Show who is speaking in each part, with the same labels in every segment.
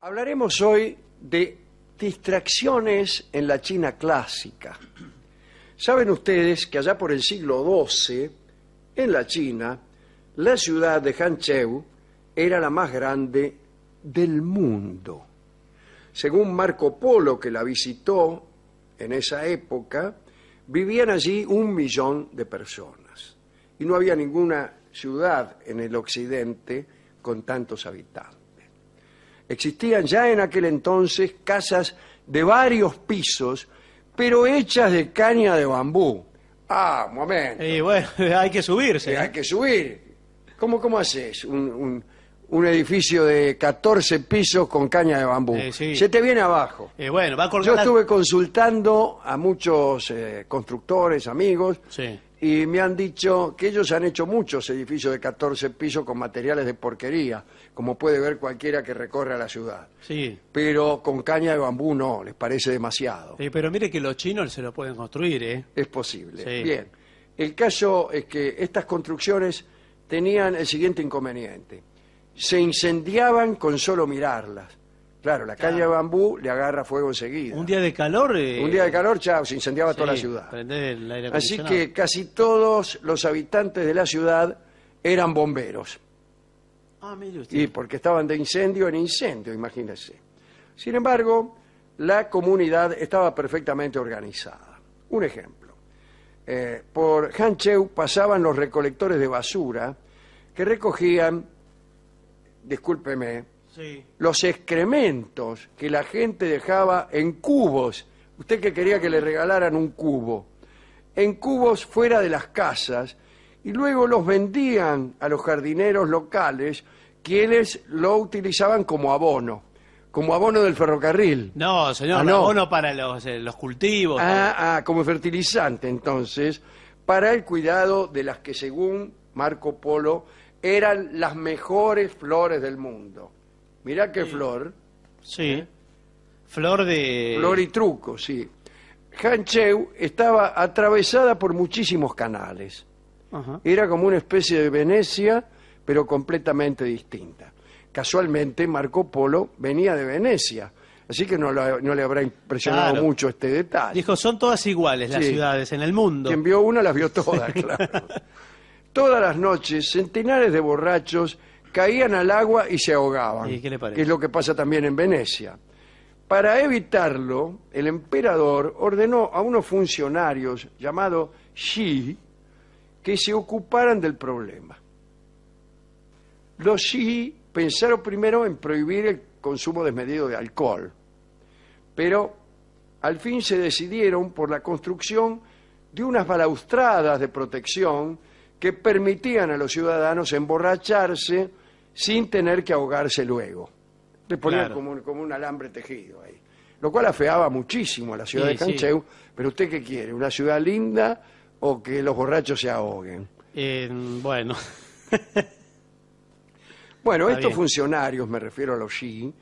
Speaker 1: Hablaremos hoy de distracciones en la China clásica. Saben ustedes que allá por el siglo XII, en la China, la ciudad de Hancheu era la más grande del mundo. Según Marco Polo, que la visitó en esa época, vivían allí un millón de personas. Y no había ninguna ciudad en el occidente con tantos habitantes. Existían ya en aquel entonces casas de varios pisos, pero hechas de caña de bambú. Ah, un momento. Y bueno, hay que subirse. ¿eh? Hay que subir. ¿Cómo, cómo haces un, un, edificio de 14 pisos con caña de bambú? Eh, Se te viene abajo.
Speaker 2: Eh, bueno, Yo estuve
Speaker 1: consultando a muchos constructores, amigos, sí y me han dicho que ellos han hecho muchos edificios de 14 pisos con materiales de porquería, como puede ver cualquiera que recorre a la ciudad. Sí. Pero con caña de bambú no, les parece demasiado.
Speaker 2: pero mire que los chinos se lo pueden construir, ¿eh? Es posible. Bien.
Speaker 1: El caso es que estas construcciones tenían el siguiente inconveniente. Se incendiaban con solo mirarlas Claro, la calle de bambú le agarra fuego enseguida. Un día de calor. Eh, Un día de calor, chao, se incendiaba toda la ciudad. Así que casi todos los habitantes de la ciudad eran bomberos. Ah, mire usted. Y porque estaban de incendio en incendio, imagínense. Sin embargo, la comunidad estaba perfectamente organizada. Un ejemplo. Eh, por Hancheu pasaban los recolectores de basura que recogían, discúlpeme, sí. los excrementos que la gente dejaba en cubos. Usted que quería que le regalaran un cubo. En cubos fuera de las casas y luego los vendían a los jardineros locales quienes lo utilizaban como abono, como abono del ferrocarril.
Speaker 2: No, señor, ah, abono para los, eh, los
Speaker 1: cultivos. Ah, ah, como fertilizante entonces, para el cuidado de las que según Marco Polo eran las mejores flores del mundo. Mirá qué Flor. Sí. ¿eh? Flor de... Flor y truco, sí. Hancheu estaba atravesada por muchísimos canales. Era como una especie de Venecia, pero completamente distinta. Casualmente, Marco Polo venía de Venecia, así que no, le habrá impresionado mucho este detalle. Dijo, son todas iguales las ciudades en el mundo. Quien vio una las vio todas, claro. Todas las noches, centenares de borrachos caían al agua y se ahogaban. qué Que es lo que pasa también en Venecia. Para evitarlo, el emperador ordenó a unos funcionarios llamados Xi, que se ocuparan del problema. Los Xi pensaron primero en prohibir el consumo desmedido de alcohol, pero al fin se decidieron por la construcción de unas balaustradas de protección que permitían a los ciudadanos emborracharse sin tener que ahogarse luego. Le ponían como, un alambre tejido ahí. Lo cual afeaba muchísimo a la ciudad de Cancheu. Pero usted qué quiere, una ciudad linda o que los borrachos se ahoguen.
Speaker 2: Eh, bueno.
Speaker 1: bueno, estos funcionarios, me refiero a los Xi,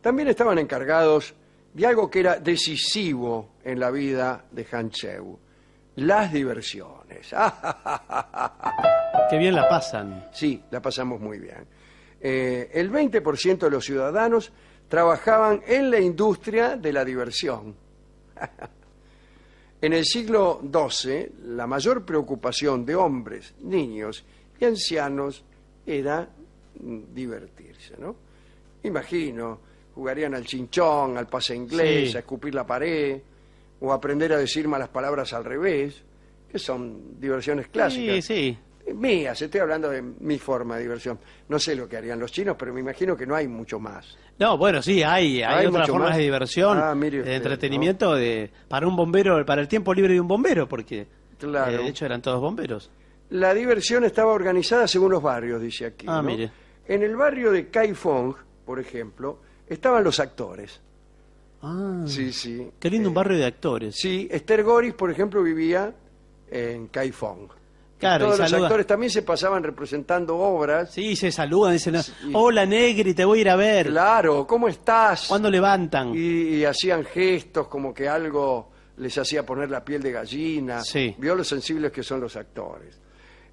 Speaker 1: también estaban encargados de algo que era decisivo en la vida de Hancheu las diversiones. Qué bien la pasan. Sí, la pasamos muy bien. Eh, el 20% de los ciudadanos trabajaban en la industria de la diversión. en el siglo XII, la mayor preocupación de hombres, niños y ancianos era mm, divertirse, ¿no? Imagino, jugarían al chinchón, al pase inglés, a escupir la pared o aprender a decir malas palabras al revés, que son diversiones clásicas. Sí, sí. Eh, mías, estoy hablando de mi forma de diversión. No sé lo que harían los chinos, pero me imagino que no hay mucho más.
Speaker 2: No, bueno, sí, hay, hay, otras formas de diversión, ah, de entretenimiento de, para un bombero, para el tiempo libre de un bombero, porque
Speaker 1: claro. Eh, de hecho eran todos bomberos. La diversión estaba organizada según los barrios, dice aquí. Ah, mire. En el barrio de Kaifong, por ejemplo, estaban los actores. Ah, sí, sí. Qué lindo un barrio de eh, actores. Sí, Esther Goris, por ejemplo, vivía en Kaifong. Claro, todos los actores también se pasaban representando obras. Sí, se saludan, dicen, hola Negri, te voy a ir a ver. Claro, ¿cómo estás? ¿Cuándo levantan? Y, hacían gestos como que algo les hacía poner la piel de gallina. Sí. Vio lo sensibles que son los actores.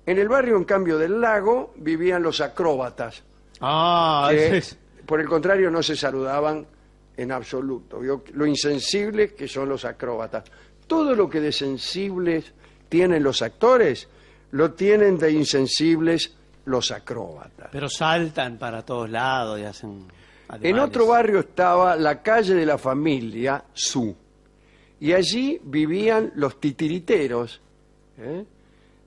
Speaker 1: En el barrio, en cambio, del lago vivían los acróbatas. Ah, es... Por el contrario, no se saludaban en absoluto. lo insensibles que son los acróbatas. Todo lo que de sensibles tienen los actores, lo tienen de insensibles los acróbatas.
Speaker 2: Pero saltan para todos lados y hacen... En otro
Speaker 1: barrio estaba la calle de la familia Su, y allí vivían los titiriteros. ¿eh?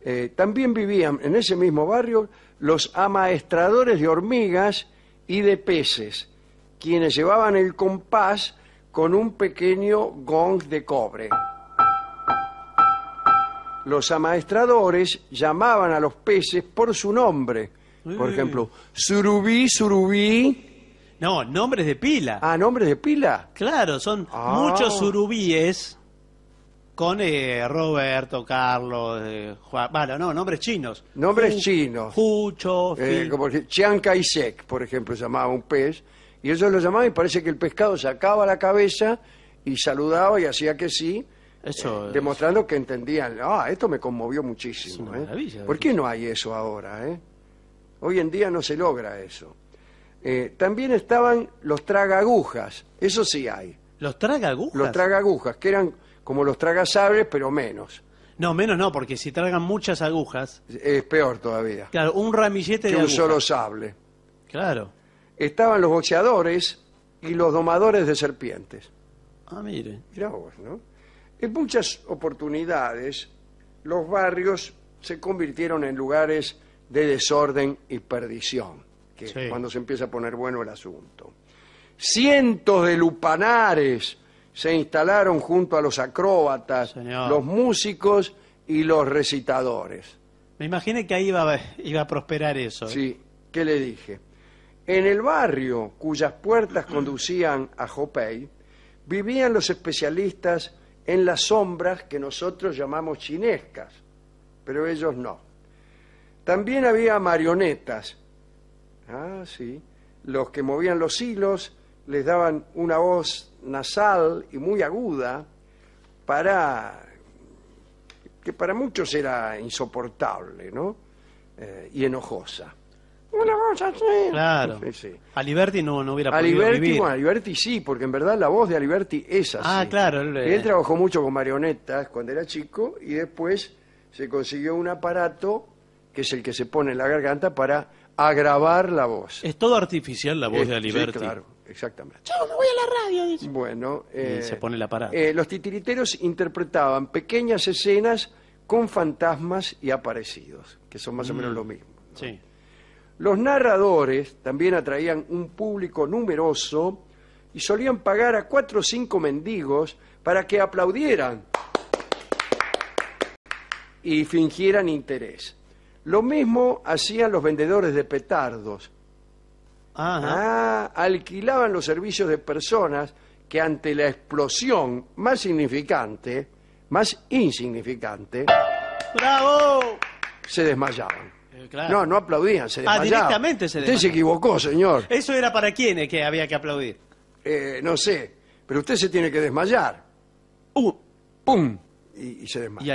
Speaker 1: Eh, también vivían en ese mismo barrio los amaestradores de hormigas y de peces, quienes llevaban el compás con un pequeño gong de cobre. Los amaestradores llamaban a los peces por su nombre. Por ejemplo, surubí, surubí. No, nombres de pila. Ah, nombres de pila. Claro, son
Speaker 2: ah. muchos surubíes con eh, Roberto, Carlos, eh, Juan. Bueno, no, nombres chinos. Nombres chinos.
Speaker 1: Jucho, Eh, Chiang Kai-shek, por ejemplo, llamaba un pez, y ellos lo llamaban y parece que el pescado sacaba la cabeza y saludaba y hacía que sí, eso, eh, demostrando que entendían. Ah, esto me conmovió muchísimo. Eh". ¿Por qué no hay eso ahora? Eh? Hoy en día no se logra eso. Eh, también estaban los tragagujas, eso sí hay. ¿Los tragagujas? Los tragagujas, que eran como los tragasables, pero menos.
Speaker 2: No, menos no, porque si
Speaker 1: tragan muchas agujas... Es peor todavía.
Speaker 2: Claro, un ramillete que de un solo sable.
Speaker 1: Claro estaban los boxeadores y los domadores de serpientes. Ah, mire. Mirá vos, ¿no? En muchas oportunidades, los barrios se convirtieron en lugares de desorden y perdición, que cuando se empieza a poner bueno el asunto. Cientos de lupanares se instalaron junto a los acróbatas, los músicos y los recitadores. Me imaginé que ahí iba, a- prosperar eso. ¿eh? Sí, ¿qué le dije? En el barrio cuyas puertas conducían a Jopey, vivían los especialistas en las sombras que nosotros llamamos chinescas, pero ellos no. También había marionetas, ah, sí, los que movían los hilos les daban una voz nasal y muy aguda para que para muchos era insoportable, eh, y enojosa. Una voz así. Claro. Sí.
Speaker 2: Aliberti no, no hubiera podido vivir.
Speaker 1: Aliberti sí, porque en verdad la voz de Aliberti es así. Ah, claro. él eh, trabajó mucho con marionetas cuando era chico y después se consiguió un aparato que es el que se pone en la garganta para agravar la voz.
Speaker 2: Es todo artificial la voz de eh, Aliberti. claro, exactamente.
Speaker 1: Yo me voy a la radio, dice. Bueno. Eh, se pone el aparato. los titiriteros interpretaban pequeñas escenas con fantasmas y aparecidos, que son más o menos mm. lo mismo. Sí. Los narradores también atraían un público numeroso y solían pagar a cuatro o cinco mendigos para que aplaudieran y fingieran interés. Lo mismo hacían los vendedores de petardos. Ah, alquilaban los servicios de personas que ante la explosión más significante, más insignificante, ¡Bravo! se desmayaban. Eh, no, no aplaudían, se ah, desmayaban. Ah, directamente se desmayaban. Usted se equivocó, señor. ¿Eso era para quiénes que había que aplaudir? Eh, no sé, pero usted se tiene que desmayar. ¡Uh! ¡Pum! Y, se desmayó.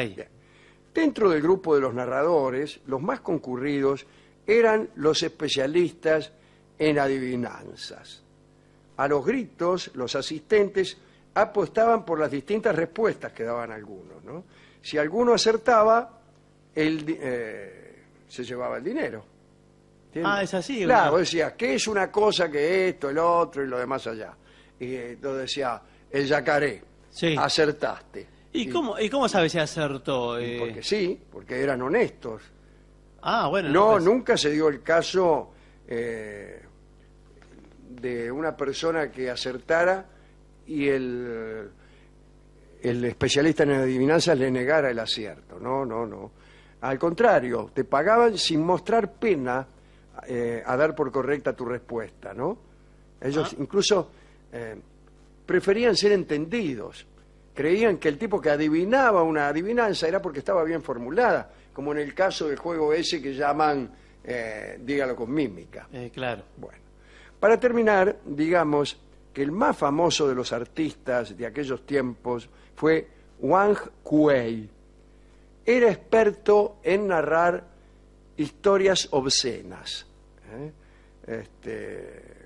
Speaker 1: Dentro del grupo de los narradores, los más concurridos eran los especialistas en adivinanzas. A los gritos, los asistentes apostaban por las distintas respuestas que daban algunos. ¿no? Si alguno acertaba, el, eh, se llevaba el dinero. Ah, es así. Claro, decías, ¿qué es una cosa que esto, el otro y lo demás allá? Y entonces eh, decía, el yacaré, sí. acertaste.
Speaker 2: ¿Y, cómo, ¿Y cómo sabes si acertó? Eh? Porque sí, porque
Speaker 1: eran honestos. Ah, bueno. No, pues. nunca se dio el caso eh, de una persona que acertara y el, el especialista en adivinanzas le negara el acierto. No, no, no. Al contrario, te pagaban sin mostrar pena eh, a dar por correcta tu respuesta, ¿no? Ellos ah. incluso eh, preferían ser entendidos. Creían que el tipo que adivinaba una adivinanza era porque estaba bien formulada, como en el caso del juego ese que llaman eh, Dígalo con mímica. claro. Bueno, para terminar, digamos que el más famoso de los artistas de aquellos tiempos fue Wang Kuei era experto en narrar historias obscenas. ¿eh? Este,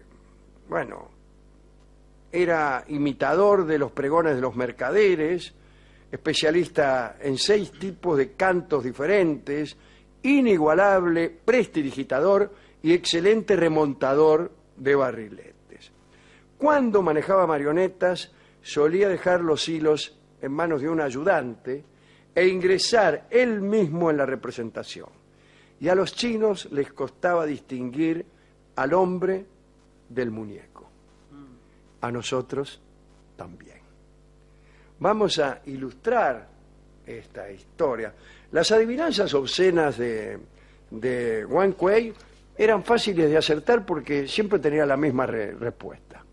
Speaker 1: bueno, era imitador de los pregones de los mercaderes, especialista en seis tipos de cantos diferentes, inigualable, prestidigitador y excelente remontador de barriletes. Cuando manejaba marionetas, solía dejar los hilos en manos de un ayudante, e ingresar él mismo en la representación. Y a los chinos les costaba distinguir al hombre del muñeco. A nosotros también. Vamos a ilustrar esta historia. Las adivinanzas obscenas de, de Wang Kuei eran fáciles de acertar porque siempre tenía la misma respuesta.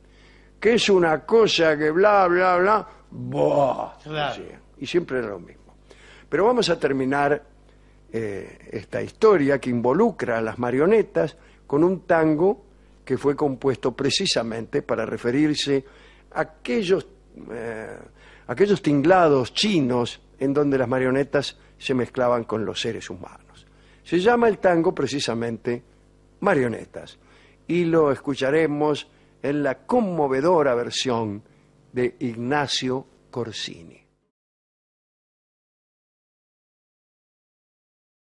Speaker 1: Que es una cosa que bla, bla, bla, bla, y siempre era lo mismo. Pero vamos a terminar eh, esta historia que involucra a las marionetas con un tango que fue compuesto precisamente para referirse a aquellos, eh, aquellos tinglados chinos en donde las marionetas se mezclaban con los seres humanos. Se llama el tango precisamente Marionetas y lo escucharemos en la conmovedora versión de Ignacio Corsini.